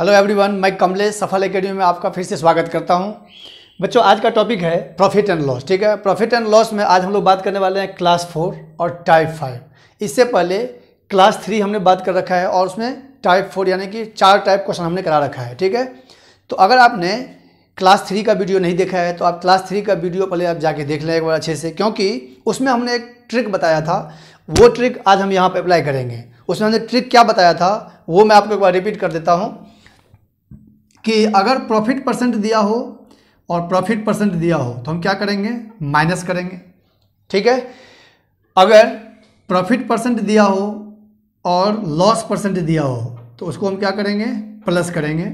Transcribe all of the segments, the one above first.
hello everyone मैं कमले सफल एकेडमी में आपका फिर से स्वागत करता हूं बच्चों आज का टॉपिक है प्रॉफिट एंड लॉस ठीक है प्रॉफिट एंड लॉस में आज हम लोग बात करने वाले हैं क्लास फोर और टाइप फाइव इससे पहले क्लास थ्री हमने बात कर रखा है और उसमें टाइप फोर यानी कि चार टाइप क्वेश्चन हमने करा रखा है ठीक है तो अगर आपने क्लास थ्री का वीडियो नहीं देखा है तो आप क्लास थ्री का वीडियो पहले आप जाके देख लें एक बार अच्छे से क्योंकि उसमें हमने एक ट्रिक बताया था वो ट्रिक आज हम यहाँ पर अप्लाई करेंगे उसमें हमने ट्रिक क्या बताया था वो मैं आपको एक बार रिपीट कर देता हूँ कि अगर प्रॉफिट परसेंट दिया हो और प्रॉफिट परसेंट दिया हो तो हम क्या करेंगे माइनस करेंगे ठीक है अगर प्रॉफिट परसेंट दिया हो और लॉस परसेंट दिया हो तो उसको हम क्या करेंगे प्लस करेंगे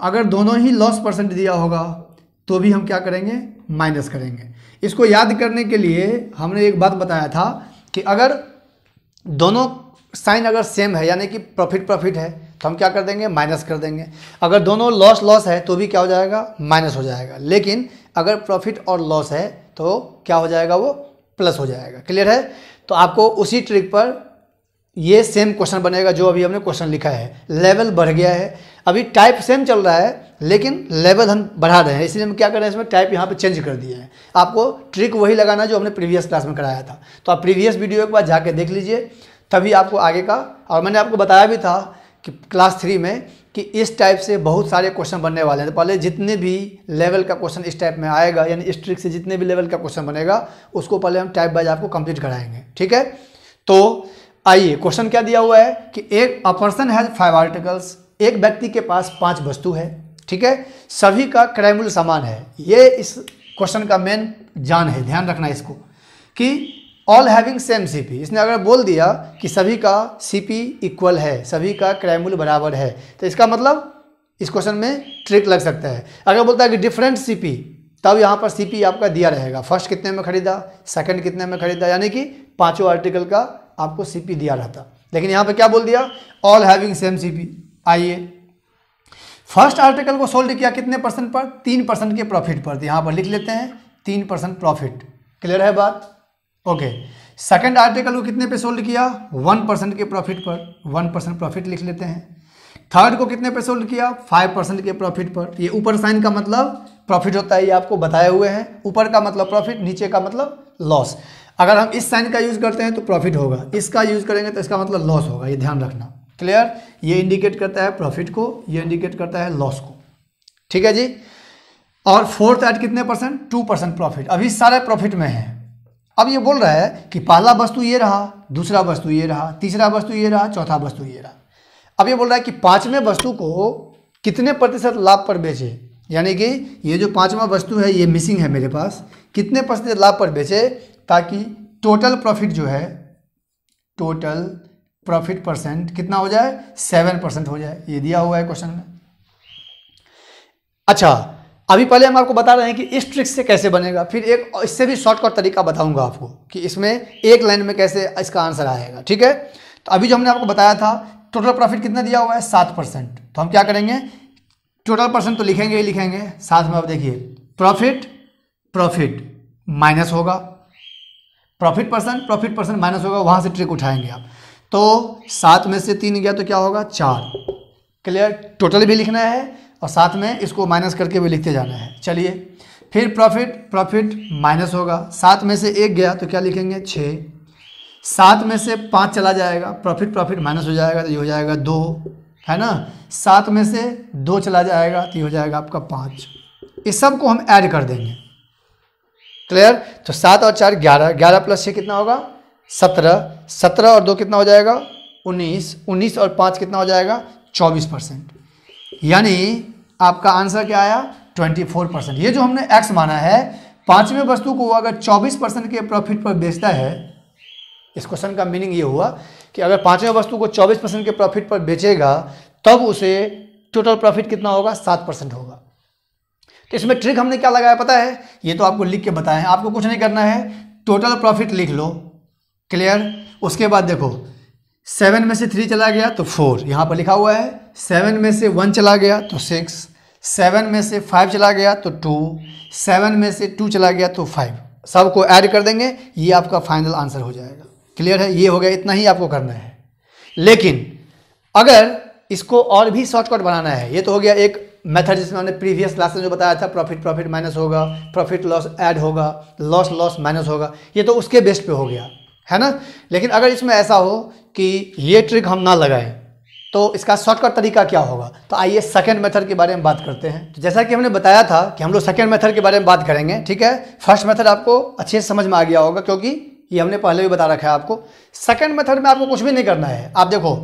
अगर दोनों ही लॉस परसेंट दिया होगा तो भी हम क्या करेंगे माइनस करेंगे इसको याद करने के लिए हमने एक बात बताया था कि अगर दोनों साइन अगर सेम है यानी कि प्रॉफिट प्रॉफिट है तो हम क्या कर देंगे माइनस कर देंगे अगर दोनों लॉस लॉस है तो भी क्या हो जाएगा माइनस हो जाएगा लेकिन अगर प्रॉफिट और लॉस है तो क्या हो जाएगा वो प्लस हो जाएगा क्लियर है तो आपको उसी ट्रिक पर ये सेम क्वेश्चन बनेगा जो अभी हमने क्वेश्चन लिखा है लेवल बढ़ गया है अभी टाइप सेम चल रहा है लेकिन लेवल हम बढ़ा रहे हैं इसलिए हम क्या कर रहे हैं इसमें टाइप यहाँ पे चेंज कर दिए हैं आपको ट्रिक वही लगाना जो हमने प्रीवियस क्लास में कराया था तो आप प्रीवियस वीडियो एक बार जाके देख लीजिए तभी आपको आगे का और मैंने आपको बताया भी था कि क्लास थ्री में कि इस टाइप से बहुत सारे क्वेश्चन बनने वाले हैं तो पहले जितने भी लेवल का क्वेश्चन इस टाइप में आएगा यानी स्ट्रिक से जितने भी लेवल का क्वेश्चन बनेगा उसको पहले हम टाइप वाइज आपको कंप्लीट कराएंगे ठीक है तो आइए क्वेश्चन क्या दिया हुआ है कि एक a person has five articles एक व्यक्ति के पास पाँच वस्तु है ठीक है सभी का क्रय समान है ये इस क्वेश्चन का मेन जान है ध्यान रखना इसको कि ऑल हैविंग सेम पी इसने अगर बोल दिया कि सभी का पी इक्वल है सभी का क्रैमुल बराबर है तो इसका मतलब इस क्वेश्चन में ट्रिक लग सकता है अगर बोलता है कि डिफरेंट पी तब यहाँ पर पी आपका दिया रहेगा फर्स्ट कितने में खरीदा सेकंड कितने में खरीदा यानी कि पांचों आर्टिकल का आपको सीपी दिया रहता लेकिन यहाँ पर क्या बोल दिया ऑल हैविंग सेम पी आइए फर्स्ट आर्टिकल को सोल्ड किया कितने परसेंट पर तीन परसेंट के प्रॉफिट पर तो यहाँ पर लिख लेते हैं तीन परसेंट प्रॉफिट क्लियर है बात ओके सेकंड आर्टिकल को कितने पे सोल्ड किया वन परसेंट के प्रॉफिट पर वन परसेंट प्रॉफिट लिख लेते हैं थर्ड को कितने पे सोल्ड किया फाइव परसेंट के प्रॉफिट पर ये ऊपर साइन का मतलब प्रॉफिट होता है ये आपको बताए हुए हैं ऊपर का मतलब प्रॉफिट नीचे का मतलब लॉस अगर हम इस साइन का यूज़ करते हैं तो प्रॉफिट होगा इसका यूज़ करेंगे तो इसका मतलब लॉस होगा ये ध्यान रखना क्लियर ये इंडिकेट करता है प्रॉफिट को ये इंडिकेट करता है लॉस को ठीक है जी और फोर्थ एट कितने परसेंट टू परसेंट प्रॉफिट अभी सारे प्रॉफिट में है अब ये बोल रहा है कि पहला वस्तु ये रहा दूसरा वस्तु ये रहा तीसरा वस्तु ये रहा चौथा वस्तु ये रहा अब ये बोल रहा है कि पांचवें वस्तु को कितने प्रतिशत लाभ पर बेचे यानी कि ये जो पाँचवा वस्तु है ये मिसिंग है मेरे पास कितने प्रतिशत लाभ पर बेचे ताकि टोटल प्रॉफिट जो है टोटल प्रॉफिट परसेंट कितना हो जाए सेवन परसेंट हो जाए ये दिया हुआ है क्वेश्चन में अच्छा अभी पहले हम आपको बता रहे हैं कि इस ट्रिक से कैसे बनेगा फिर एक इससे भी शॉर्टकट तरीका बताऊंगा आपको कि इसमें एक लाइन में कैसे इसका आंसर आएगा ठीक है तो अभी जो हमने आपको बताया था टोटल प्रॉफिट कितना दिया हुआ है सात परसेंट तो हम क्या करेंगे टोटल परसेंट तो लिखेंगे ही लिखेंगे साथ में आप देखिए प्रॉफिट प्रॉफिट माइनस होगा profit percent profit percent minus होगा वहाँ से ट्रिक उठाएंगे आप तो सात में से तीन गया तो क्या होगा चार क्लियर टोटल भी लिखना है और साथ में इसको माइनस करके भी लिखते जाना है चलिए फिर प्रॉफिट प्रॉफिट माइनस होगा सात में से एक गया तो क्या लिखेंगे छः सात में से पाँच चला जाएगा प्रॉफिट प्रॉफिट माइनस हो जाएगा तो ये हो जाएगा दो है ना सात में से दो चला जाएगा तो ये हो जाएगा आपका पाँच इस सब को हम ऐड कर देंगे क्लियर तो सात और चार ग्यारह ग्यारह प्लस छः कितना होगा सत्रह सत्रह और दो कितना हो जाएगा उन्नीस उन्नीस और पाँच कितना हो जाएगा चौबीस परसेंट यानी आपका आंसर क्या आया 24 परसेंट ये जो हमने एक्स माना है पांचवें वस्तु को अगर 24 परसेंट के प्रॉफिट पर बेचता है इस क्वेश्चन का मीनिंग ये हुआ कि अगर पांचवें वस्तु को 24 परसेंट के प्रॉफिट पर बेचेगा तब उसे टोटल प्रॉफिट कितना होगा सात परसेंट होगा तो इसमें ट्रिक हमने क्या लगाया पता है ये तो आपको लिख के बताएं आपको कुछ नहीं करना है टोटल प्रॉफिट लिख लो क्लियर उसके बाद देखो सेवन में से थ्री चला गया तो फोर यहाँ पर लिखा हुआ है सेवन में से वन चला गया तो सिक्स सेवन में से फाइव चला गया तो टू सेवन में से टू चला गया तो फाइव सबको ऐड कर देंगे ये आपका फाइनल आंसर हो जाएगा क्लियर है ये हो गया इतना ही आपको करना है लेकिन अगर इसको और भी शॉर्टकट बनाना है ये तो हो गया एक मेथड जिसमें हमने प्रीवियस क्लास में जो बताया था प्रॉफिट प्रॉफिट माइनस होगा प्रॉफिट लॉस ऐड होगा लॉस लॉस माइनस होगा ये तो उसके बेस्ट पे हो गया है ना लेकिन अगर इसमें ऐसा हो कि ये ट्रिक हम ना लगाएं तो इसका शॉर्टकट तरीका क्या होगा तो आइए सेकेंड मेथड के बारे में बात करते हैं तो जैसा कि हमने बताया था कि हम लोग सेकेंड मेथड के बारे में बात करेंगे ठीक है फर्स्ट मेथड आपको अच्छे से समझ में आ गया होगा क्योंकि ये हमने पहले भी बता रखा है आपको सेकेंड मेथड में आपको कुछ भी नहीं करना है आप देखो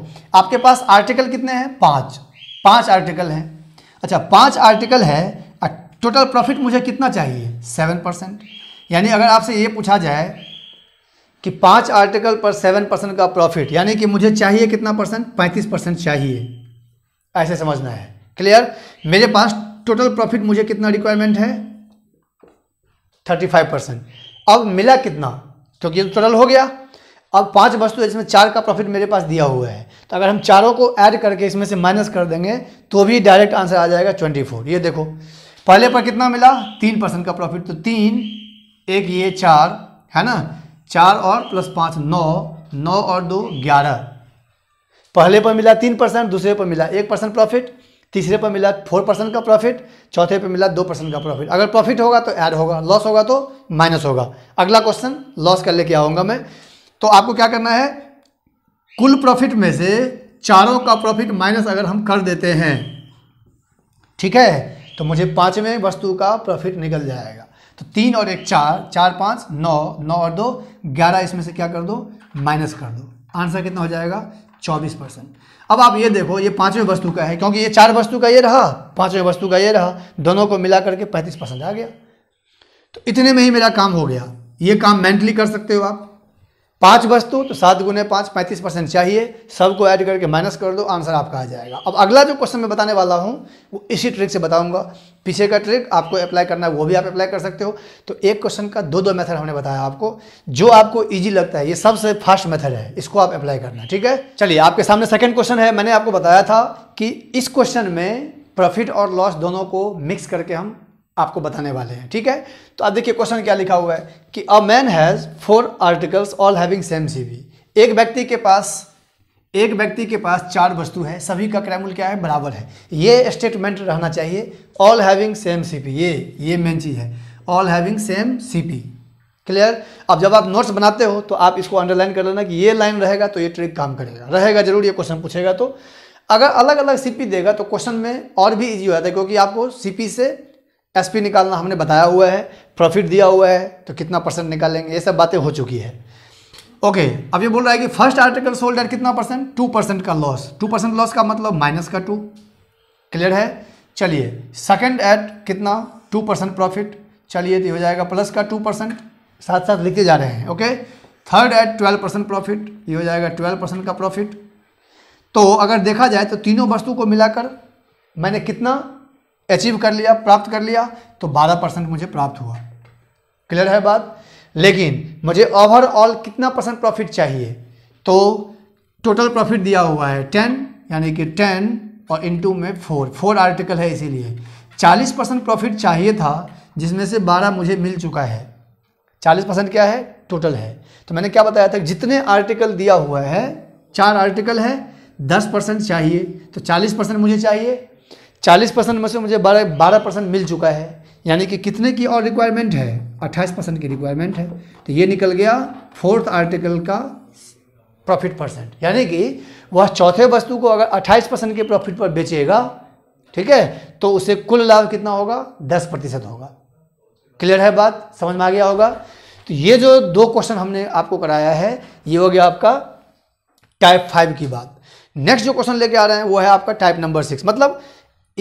आपके पास आर्टिकल कितने हैं पाँच पाँच आर्टिकल हैं अच्छा पाँच आर्टिकल है टोटल प्रॉफिट मुझे कितना चाहिए सेवन परसेंट यानी अगर आपसे ये पूछा जाए कि पांच आर्टिकल पर सेवन परसेंट का प्रॉफिट यानी कि मुझे चाहिए कितना परसेंट पैंतीस परसेंट चाहिए ऐसे समझना है क्लियर मेरे पास टोटल प्रॉफिट मुझे कितना रिक्वायरमेंट है थर्टी फाइव परसेंट अब मिला कितना क्योंकि तो टोटल हो गया अब पांच वस्तु इसमें चार का प्रॉफिट मेरे पास दिया हुआ है तो अगर हम चारों को ऐड करके इसमें से माइनस कर देंगे तो भी डायरेक्ट आंसर आ जाएगा ट्वेंटी फोर ये देखो पहले पर कितना मिला तीन परसेंट का प्रॉफिट तो तीन एक ये चार है ना चार और प्लस पाँच नौ नौ और दो ग्यारह पहले पर मिला तीन परसेंट दूसरे पर मिला एक परसेंट प्रॉफिट तीसरे पर मिला फोर परसेंट का प्रॉफिट चौथे पर मिला दो परसेंट का प्रॉफिट अगर प्रॉफिट होगा तो ऐड होगा लॉस होगा तो माइनस होगा अगला क्वेश्चन लॉस कर लेके आऊँगा मैं तो आपको क्या करना है कुल प्रॉफिट में से चारों का प्रॉफिट माइनस अगर हम कर देते हैं ठीक है तो मुझे पाँचवें वस्तु का प्रॉफिट निकल जाएगा तो तीन और एक चार चार पाँच नौ नौ और दो ग्यारह इसमें से क्या कर दो माइनस कर दो आंसर कितना हो जाएगा चौबीस परसेंट अब आप ये देखो ये पाँचवें वस्तु का है क्योंकि ये चार वस्तु का ये रहा पाँचवें वस्तु का ये रहा दोनों को मिला करके पैंतीस परसेंट आ गया तो इतने में ही मेरा काम हो गया ये काम मेंटली कर सकते हो आप पाँच वस्तु तो सात गुने पाँच पैंतीस परसेंट चाहिए सबको ऐड करके माइनस कर दो आंसर आपका आ जाएगा अब अगला जो क्वेश्चन मैं बताने वाला हूँ वो इसी ट्रिक से बताऊँगा पीछे का ट्रिक आपको अप्लाई करना है वो भी आप अप्लाई कर सकते हो तो एक क्वेश्चन का दो दो मेथड हमने बताया आपको जो आपको ईजी लगता है ये सबसे फास्ट मेथड है इसको आप अप्लाई करना ठीक है चलिए आपके सामने सेकेंड क्वेश्चन है मैंने आपको बताया था कि इस क्वेश्चन में प्रॉफिट और लॉस दोनों को मिक्स करके हम आपको बताने वाले हैं ठीक है तो अब देखिए क्वेश्चन क्या लिखा हुआ है कि a man has four articles all having same CV एक व्यक्ति के पास एक व्यक्ति के पास चार वस्तु है सभी का क्रैमुल क्या है बराबर है ये स्टेटमेंट रहना चाहिए ऑल हैविंग सेम सीपी ये ये मेन चीज़ है all having same CP clear अब जब आप नोट्स बनाते हो तो आप इसको अंडरलाइन कर लेना कि ये लाइन रहेगा तो ये ट्रिक काम करेगा रहेगा जरूर ये क्वेश्चन पूछेगा तो अगर अलग अलग सीपी देगा तो क्वेश्चन में और भी इजी हो जाता है क्योंकि आपको सीपी से एसपी निकालना हमने बताया हुआ है प्रॉफिट दिया हुआ है तो कितना परसेंट निकालेंगे ये सब बातें हो चुकी है ओके okay, अब ये बोल रहा है कि फर्स्ट आर्टिकल सोल्ड एट कितना परसेंट टू परसेंट का लॉस टू परसेंट लॉस का मतलब माइनस का टू क्लियर है चलिए सेकंड एट कितना टू परसेंट प्रॉफिट चलिए तो हो जाएगा प्लस का टू परसेंट साथ साथ लिखते जा रहे हैं okay third at twelve percent profit ये हो जाएगा ट्वेल्व परसेंट का प्रॉफिट तो अगर देखा जाए तो तीनों वस्तु को मिलाकर मैंने कितना अचीव कर लिया प्राप्त कर लिया तो बारह परसेंट मुझे प्राप्त हुआ क्लियर है बात लेकिन मुझे ओवरऑल कितना परसेंट प्रॉफिट चाहिए तो टोटल प्रॉफिट दिया हुआ है टेन यानी कि टेन और इनटू में फोर फोर आर्टिकल है इसीलिए चालीस परसेंट प्रॉफिट चाहिए था जिसमें से बारह मुझे मिल चुका है चालीस परसेंट क्या है टोटल है तो मैंने क्या बताया था जितने आर्टिकल दिया हुआ है चार आर्टिकल है दस परसेंट चाहिए तो चालीस परसेंट मुझे चाहिए चालीस परसेंट में से मुझे बारह बारह परसेंट मिल चुका है यानी कि कितने की और रिक्वायरमेंट है अट्ठाईस परसेंट की रिक्वायरमेंट है तो ये निकल गया फोर्थ आर्टिकल का प्रॉफिट परसेंट यानी कि वह चौथे वस्तु को अगर 28 परसेंट के प्रॉफिट पर बेचेगा ठीक है तो उसे कुल लाभ कितना होगा 10 प्रतिशत होगा क्लियर है बात समझ में आ गया होगा तो ये जो दो क्वेश्चन हमने आपको कराया है ये हो गया आपका टाइप फाइव की बात नेक्स्ट जो क्वेश्चन लेके आ रहे हैं वो है आपका टाइप नंबर सिक्स मतलब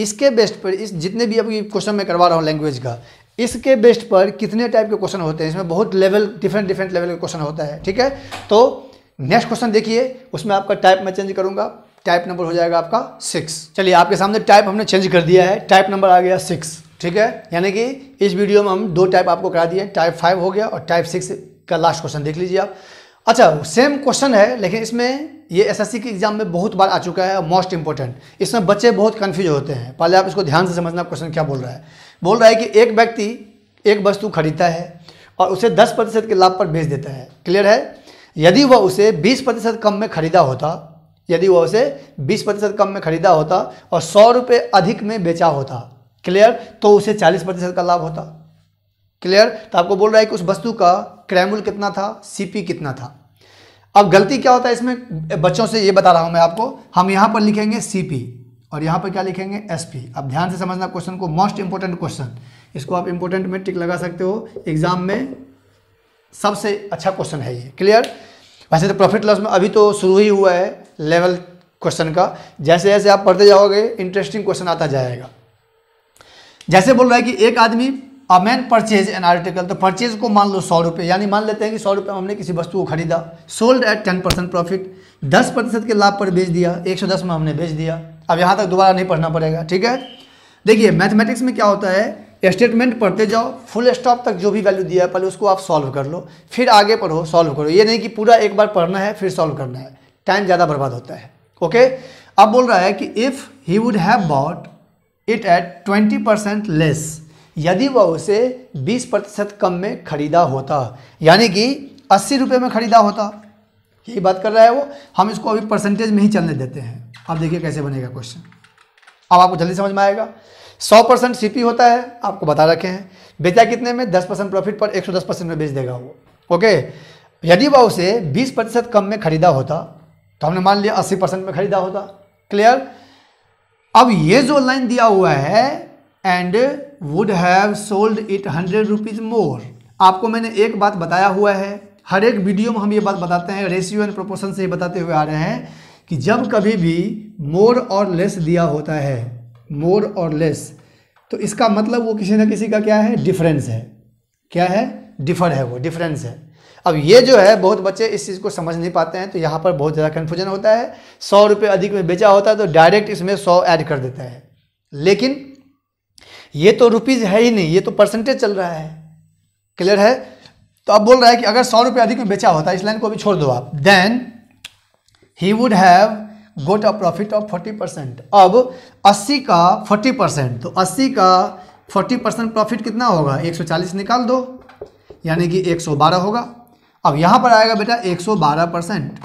इसके बेस्ट पर इस जितने भी अभी क्वेश्चन मैं करवा रहा हूँ लैंग्वेज का इसके बेस्ट पर कितने टाइप के क्वेश्चन होते हैं इसमें बहुत लेवल डिफरेंट डिफरेंट लेवल के क्वेश्चन होता है ठीक है तो नेक्स्ट क्वेश्चन देखिए उसमें आपका टाइप मैं चेंज करूँगा टाइप नंबर हो जाएगा आपका सिक्स चलिए आपके सामने टाइप हमने चेंज कर दिया है टाइप नंबर आ गया सिक्स ठीक है यानी कि इस वीडियो में हम दो टाइप आपको करा दिए टाइप फाइव हो गया और टाइप सिक्स का लास्ट क्वेश्चन देख लीजिए आप अच्छा सेम क्वेश्चन है लेकिन इसमें ये एसएससी के एग्जाम में बहुत बार आ चुका है मोस्ट इंपॉर्टेंट इसमें बच्चे बहुत कन्फ्यूज होते हैं पहले आप इसको ध्यान से समझना क्वेश्चन क्या बोल रहा है बोल रहा है कि एक व्यक्ति एक वस्तु खरीदता है और उसे दस प्रतिशत के लाभ पर बेच देता है क्लियर है यदि वह उसे बीस प्रतिशत कम में खरीदा होता यदि वह उसे बीस प्रतिशत कम में खरीदा होता और सौ रुपये अधिक में बेचा होता क्लियर तो उसे चालीस प्रतिशत का लाभ होता क्लियर तो आपको बोल रहा है कि उस वस्तु का क्रैमुल कितना था सीपी कितना था अब गलती क्या होता है इसमें बच्चों से ये बता रहा हूं मैं आपको हम यहाँ पर लिखेंगे सीपी और यहाँ पर क्या लिखेंगे एसपी अब ध्यान से समझना क्वेश्चन को मोस्ट इंपोर्टेंट क्वेश्चन इसको आप इंपोर्टेंट में टिक लगा सकते हो एग्जाम में सबसे अच्छा क्वेश्चन है ये क्लियर वैसे तो प्रॉफिट लॉस में अभी तो शुरू ही हुआ है लेवल क्वेश्चन का जैसे जैसे आप पढ़ते जाओगे इंटरेस्टिंग क्वेश्चन आता जाएगा जैसे बोल रहा है कि एक आदमी a man purchase an article तो परचेज को मान लो सौ रुपये यानी मान लेते हैं कि सौ रुपये हमने किसी वस्तु को खरीदा sold at ten percent profit दस प्रतिशत के लाभ पर बेच दिया एक सौ दस में हमने बेच दिया अब यहाँ तक दोबारा नहीं पढ़ना पड़ेगा ठीक है देखिए मैथमेटिक्स में क्या होता है स्टेटमेंट पढ़ते जाओ फुल स्टॉप तक जो भी वैल्यू दिया है पहले उसको आप सॉल्व कर लो फिर आगे पढ़ो सॉल्व करो ये नहीं कि पूरा एक बार पढ़ना है फिर सॉल्व करना है टाइम ज़्यादा बर्बाद होता है ओके अब बोल रहा है कि if he would have bought it at twenty percent less यदि वह उसे 20 प्रतिशत कम में खरीदा होता यानी कि अस्सी रुपये में खरीदा होता यही बात कर रहा है वो हम इसको अभी परसेंटेज में ही चलने देते हैं अब देखिए कैसे बनेगा क्वेश्चन अब आपको जल्दी समझ में आएगा सौ परसेंट सी होता है आपको बता रखे हैं बेचा कितने में दस परसेंट प्रॉफिट पर एक सौ दस परसेंट में बेच देगा वो ओके यदि वह उसे बीस प्रतिशत कम में खरीदा होता तो हमने मान लिया अस्सी परसेंट में खरीदा होता क्लियर अब ये जो लाइन दिया हुआ है and would have sold it hundred rupees more आपको मैंने एक बात बताया हुआ है हर एक वीडियो में हम ये बात बताते हैं रेशियो एंड प्रोपोर्शन से ही बताते हुए आ रहे हैं कि जब कभी भी मोर और लेस दिया होता है मोर और लेस तो इसका मतलब वो किसी ना किसी का क्या है डिफरेंस है क्या है डिफर है वो डिफरेंस है अब ये जो है बहुत बच्चे इस चीज़ को समझ नहीं पाते हैं तो यहाँ पर बहुत ज़्यादा कन्फ्यूजन होता है सौ रुपये अधिक में बेचा होता है तो डायरेक्ट इसमें सौ ऐड कर देता है लेकिन ये तो रुपीज़ है ही नहीं ये तो परसेंटेज चल रहा है क्लियर है तो अब बोल रहा है कि अगर सौ रुपये अधिक में बेचा होता इस लाइन को अभी छोड़ दो आप then he would have got a profit of forty percent अब अस्सी का फोर्टी परसेंट तो अस्सी का फोर्टी परसेंट प्रॉफिट कितना होगा एक सौ चालीस निकाल दो यानी कि एक सौ बारह होगा अब यहाँ पर आएगा बेटा एक सौ बारह परसेंट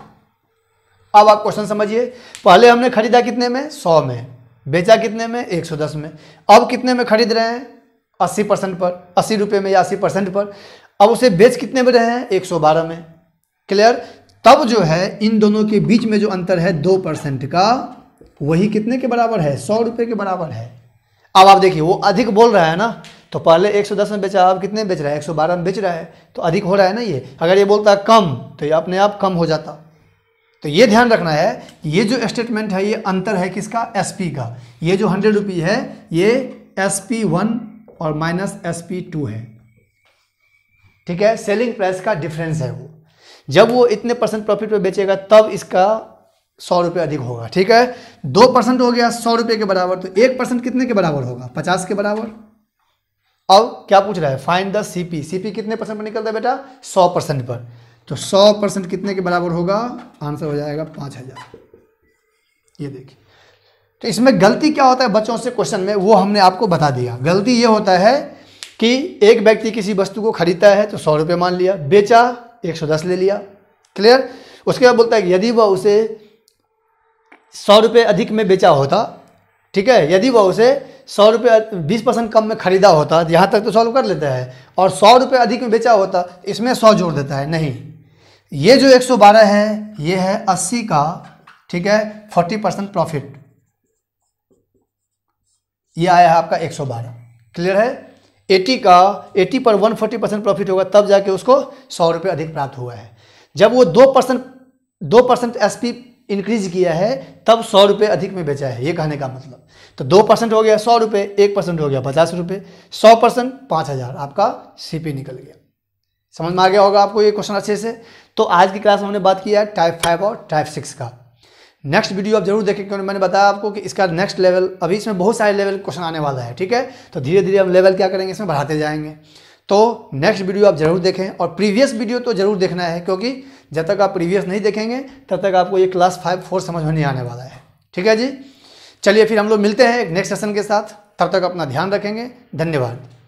अब आप क्वेश्चन समझिए पहले हमने खरीदा कितने में सौ में बेचा कितने में 110 में अब कितने में खरीद रहे हैं 80 परसेंट पर अस्सी रुपये में या अस्सी परसेंट पर अब उसे बेच कितने में रहे हैं 112 में क्लियर तब जो है इन दोनों के बीच में जो अंतर है दो परसेंट का वही कितने के बराबर है सौ रुपये के बराबर है अब आप देखिए वो अधिक बोल रहा है ना तो पहले 110 में बेचा अब कितने बेच रहा है 112 में बेच रहा है तो अधिक हो रहा है ना ये अगर ये बोलता कम तो ये अपने आप कम हो जाता तो ये ध्यान रखना है कि ये जो स्टेटमेंट है ये अंतर है किसका पी का ये जो हंड्रेड रुपी है ये एस पी वन और माइनस एस पी टू है ठीक है सेलिंग प्राइस का डिफरेंस है वो जब वो इतने परसेंट प्रॉफिट पे बेचेगा तब इसका सौ रुपये अधिक होगा ठीक है दो परसेंट हो गया सौ रुपये के बराबर तो एक परसेंट कितने के बराबर होगा पचास के बराबर अब क्या पूछ रहा है फाइन द सीपी सीपी कितने परसेंट पर निकलता है बेटा सौ परसेंट पर तो सौ परसेंट कितने के बराबर होगा आंसर हो जाएगा पाँच हज़ार ये देखिए तो इसमें गलती क्या होता है बच्चों से क्वेश्चन में वो हमने आपको बता दिया गलती ये होता है कि एक व्यक्ति किसी वस्तु को खरीदता है तो सौ रुपये मान लिया बेचा एक सौ दस ले लिया क्लियर उसके बाद बोलता है कि यदि वह उसे सौ रुपये अधिक में बेचा होता ठीक है यदि वह उसे सौ रुपये बीस परसेंट कम में खरीदा होता तो यहाँ तक तो सॉल्व कर लेता है और सौ रुपये अधिक में बेचा होता इसमें सौ जोड़ देता है नहीं ये जो 112 है ये है 80 का ठीक है 40 परसेंट प्रॉफिट ये आया है आपका 112 क्लियर है 80 का 80 पर 140 परसेंट प्रॉफिट होगा तब जाके उसको सौ रुपये अधिक प्राप्त हुआ है जब वो दो परसेंट दो परसेंट एस इंक्रीज किया है तब सौ रुपये अधिक में बेचा है ये कहने का मतलब तो दो परसेंट हो गया सौ रुपये एक परसेंट हो गया पचास रुपये सौ परसेंट पाँच हज़ार आपका सीपी निकल गया समझ में आ गया होगा आपको ये क्वेश्चन अच्छे से तो आज की क्लास में हमने बात किया टाइप फाइव और टाइप सिक्स का नेक्स्ट वीडियो आप जरूर देखें क्योंकि मैंने बताया आपको कि इसका नेक्स्ट लेवल अभी इसमें बहुत सारे लेवल क्वेश्चन आने वाला है ठीक है तो धीरे धीरे हम लेवल क्या करेंगे इसमें बढ़ाते जाएंगे तो नेक्स्ट वीडियो आप जरूर देखें और प्रीवियस वीडियो तो जरूर देखना है क्योंकि जब तक आप प्रीवियस नहीं देखेंगे तब तक आपको ये क्लास फाइव फोर समझ में नहीं आने वाला है ठीक है जी चलिए फिर हम लोग मिलते हैं नेक्स्ट सेशन के साथ तब तक अपना ध्यान रखेंगे धन्यवाद